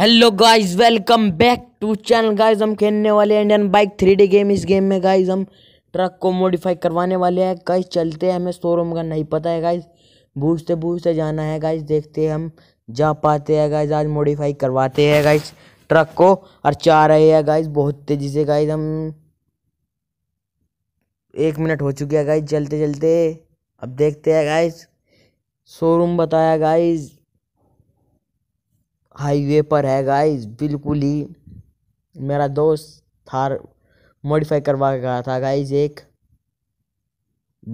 hello guys welcome back to channel guys हम खेलने वाले हैं इंडियन बाइक थ्री गेम इस गेम में गाइस हम ट्रक को मॉडिफाई करवाने वाले हैं गाइस चलते हैं हमें शोरूम का नहीं पता है गाइस बूझते बूझते जाना है गाइस देखते हैं हम जा पाते हैं गाइस आज मॉडिफाई करवाते हैं गाइस ट्रक को और चाह रहे हैं गाइज बहुत तेज़ी से गाइज हम एक मिनट हो चुके है गाइज चलते चलते अब देखते हैं गाइज शोरूम बताया गाइज हाईवे पर है गाइस बिल्कुल ही मेरा दोस्त थार मॉडिफाई करवा के गया था गाइस एक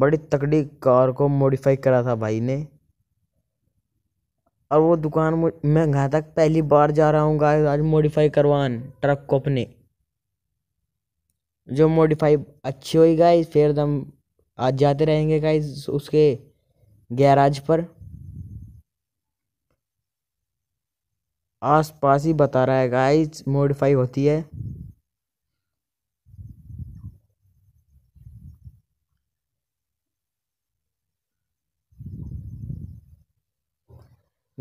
बड़ी तकड़ी कार को मॉडिफाई करा था भाई ने और वो दुकान मैं घर तक पहली बार जा रहा हूँ गाइस आज मॉडिफाई करवान ट्रक को अपने जो मॉडिफाई अच्छी हुई गाइस फिर तो हम आज जाते रहेंगे गाइस उसके गैराज पर आसपास ही बता रहा है गाइस मॉडिफाई होती है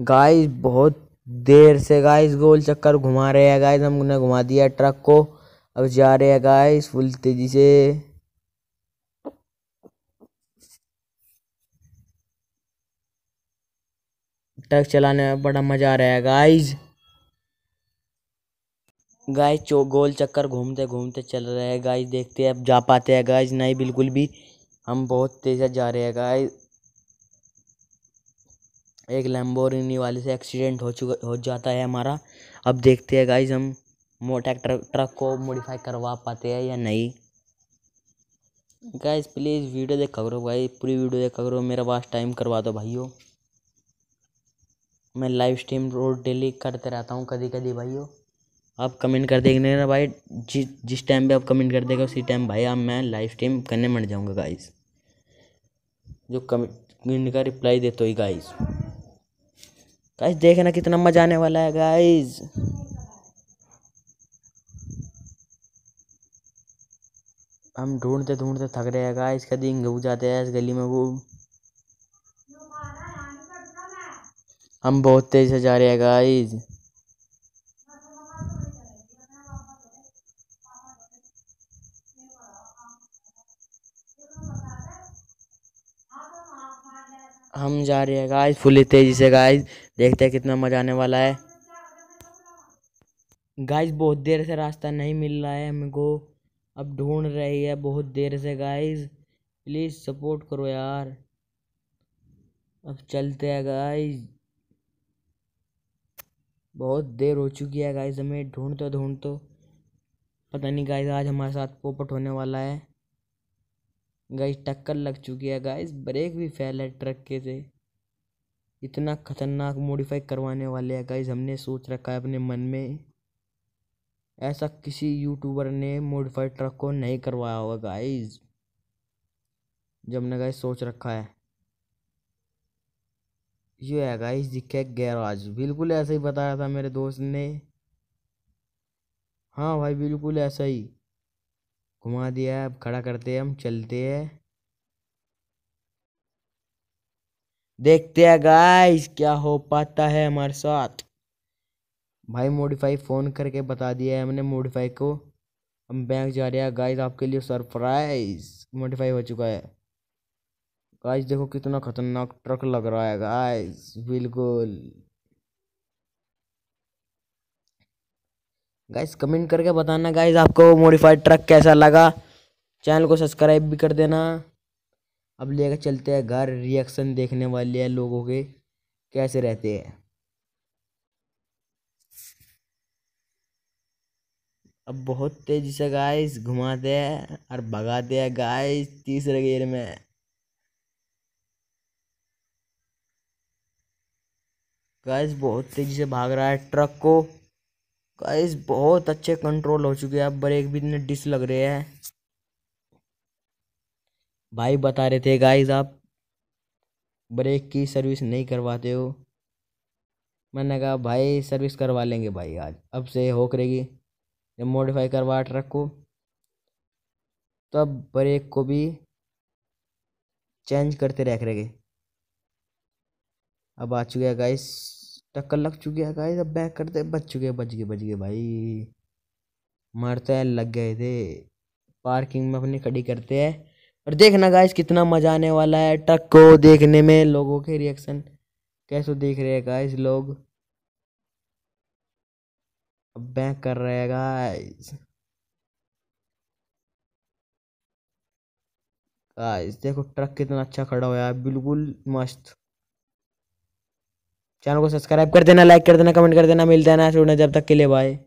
गाइस बहुत देर से गाइस गोल चक्कर घुमा रहे हैं गाइस हमने घुमा दिया ट्रक को अब जा रहे हैं गाइस फुल तेजी से ट्रक चलाने में बड़ा मज़ा आ रहा है गाइस गाय चो गोल चक्कर घूमते घूमते चल रहे हैं गाय देखते हैं अब जा पाते हैं गाय नहीं बिल्कुल भी हम बहुत तेज जा रहे हैं गाय एक लैम्बोरिनी वाले से एक्सीडेंट हो चुका हो जाता है हमारा अब देखते हैं गाइज हम मोटा ट्रक ट्रक को मॉडिफाई करवा पाते हैं या नहीं गाइज प्लीज़ वीडियो देखा करो भाई पूरी वीडियो देखा करो मेरा पास टाइम करवा दो भाइयों मैं लाइव स्ट्रीम रोड डेली करते रहता हूँ कभी कभी भाइयों आप कमेंट कर देंगे ना भाई जिस जिस टाइम पे आप कमेंट कर देगा उसी टाइम भाई आप मैं लाइव स्ट्रीम करने मर जाऊँगा गाइस जो कमेंट का रिप्लाई देते ही गाइस गाइस देखना कितना मज़ा आने वाला है गाइस हम ढूंढते ढूंढते थक रहे हैं गाइस कभी घूम जाते हैं इस गली में वो हम बहुत तेज़ से जा रहे हैं गाइस हम जा रहे हैं गाइस फुल तेज़ी से गाइस देखते हैं कितना मज़ा आने वाला है गाइस बहुत देर से रास्ता नहीं मिल रहा है हमको अब ढूंढ रही है बहुत देर से गाइस प्लीज़ सपोर्ट करो यार अब चलते हैं गाइस बहुत देर हो चुकी है गाइस हमें तो ढूंढ तो पता नहीं गाइस आज हमारे साथ पोपट होने वाला है गाइस टक्कर लग चुकी है गाइस ब्रेक भी फेल है ट्रक के से इतना खतरनाक मॉडिफाई करवाने वाले हैं गाइस हमने सोच रखा है अपने मन में ऐसा किसी यूट्यूबर ने मॉडिफाइड ट्रक को नहीं करवाया होगा गाइस जब ने गाइस सोच रखा है ये है गाइस दिखे गैराज बिल्कुल ऐसा ही बताया था मेरे दोस्त ने हाँ भाई बिल्कुल ऐसा ही घुमा दिया है अब खड़ा करते हैं हम चलते हैं देखते हैं गाइस क्या हो पाता है हमारे साथ भाई मोडिफाई फ़ोन करके बता दिया है हमने मोडिफाई को हम बैंक जा रहे हैं गाइस आपके लिए सरप्राइज़ मोडिफाई हो चुका है गाइस देखो कितना खतरनाक ट्रक लग रहा है गाइस बिल्कुल गाइस कमेंट करके बताना गाइस आपको मॉडिफाइड ट्रक कैसा लगा चैनल को सब्सक्राइब भी कर देना अब लेकर चलते हैं घर रिएक्शन देखने वाले हैं लोगों के कैसे रहते हैं अब बहुत तेज़ी से गाइस घुमाते हैं और भगाते हैं गाइस तीसरे गियर में गाइस बहुत तेज़ी से भाग रहा है ट्रक को गाइस बहुत अच्छे कंट्रोल हो चुके हैं अब ब्रेक भी इतने डिस लग रहे हैं भाई बता रहे थे गाइस आप ब्रेक की सर्विस नहीं करवाते हो मैंने कहा भाई सर्विस करवा लेंगे भाई आज अब से हो करेगी जब मॉडिफाई करवा ट्रक को तब ब्रेक को भी चेंज करते रह रहेंगे अब आ चुके हैं गाइस टक्कर लग चुके है गाइस अब बैक करते बच चुके बच गए बच गए भाई मरते हैं लग गए थे पार्किंग में अपनी खड़ी करते हैं और देखना गाइस कितना मजा आने वाला है ट्रक को देखने में लोगों के रिएक्शन कैसे देख रहे हैं गाइस लोग अब बैक कर रहे हैं गाइस गाइस देखो ट्रक कितना अच्छा खड़ा हुआ है बिल्कुल मस्त चैनल को सब्सक्राइब कर देना लाइक कर देना कमेंट कर देना मिलता है ना छोड़ना जब तक के लिए बाय